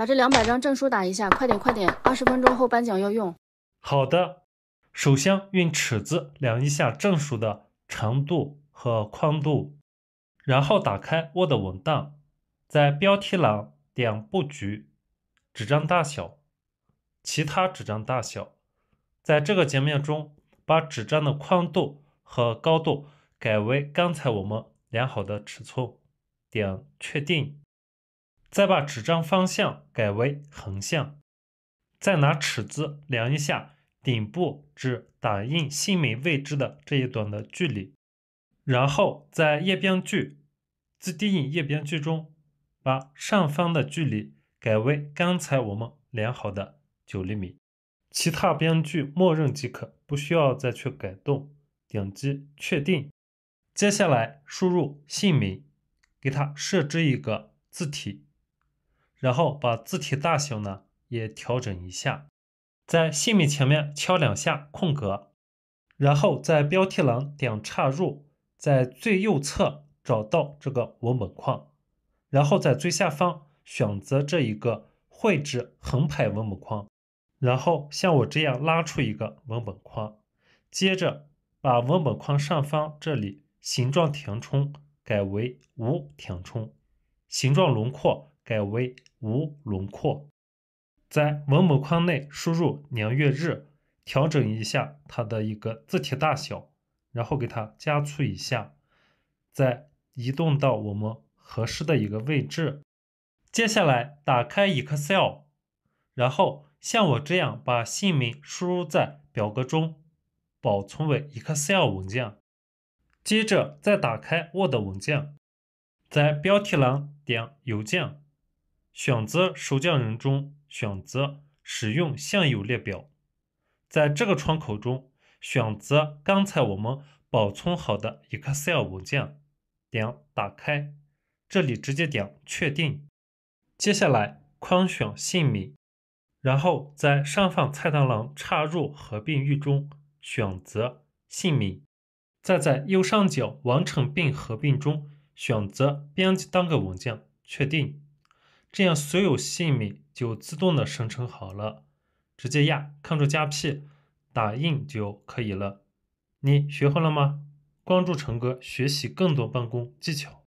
把这两百张证书打一下，快点快点！二十分钟后颁奖要用。好的，首先用尺子量一下证书的长度和宽度，然后打开 Word 文档，在标题栏点布局，纸张大小，其他纸张大小，在这个界面中把纸张的宽度和高度改为刚才我们量好的尺寸，点确定。再把纸张方向改为横向，再拿尺子量一下顶部至打印姓名位置的这一段的距离，然后在页边距自定义页边距中，把上方的距离改为刚才我们量好的九厘米，其他边距默认即可，不需要再去改动。点击确定，接下来输入姓名，给它设置一个字体。然后把字体大小呢也调整一下，在姓名前面敲两下空格，然后在标题栏点插入，在最右侧找到这个文本框，然后在最下方选择这一个绘制横排文本框，然后像我这样拉出一个文本框，接着把文本框上方这里形状填充改为无填充，形状轮廓。改为无轮廓，在文本框内输入年月日，调整一下它的一个字体大小，然后给它加粗一下，再移动到我们合适的一个位置。接下来打开 Excel，然后像我这样把姓名输入在表格中，保存为 Excel 文件。接着再打开 Word 文件，在标题栏点邮件。选择收件人中选择使用现有列表，在这个窗口中选择刚才我们保存好的 Excel 文件，点打开，这里直接点确定。接下来框选姓名，然后在上方菜单栏插入合并域中选择姓名，再在右上角完成并合并中选择编辑单个文件，确定。这样，所有姓名就自动的生成好了，直接压，Ctrl 加 P，打印就可以了。你学会了吗？关注成哥，学习更多办公技巧。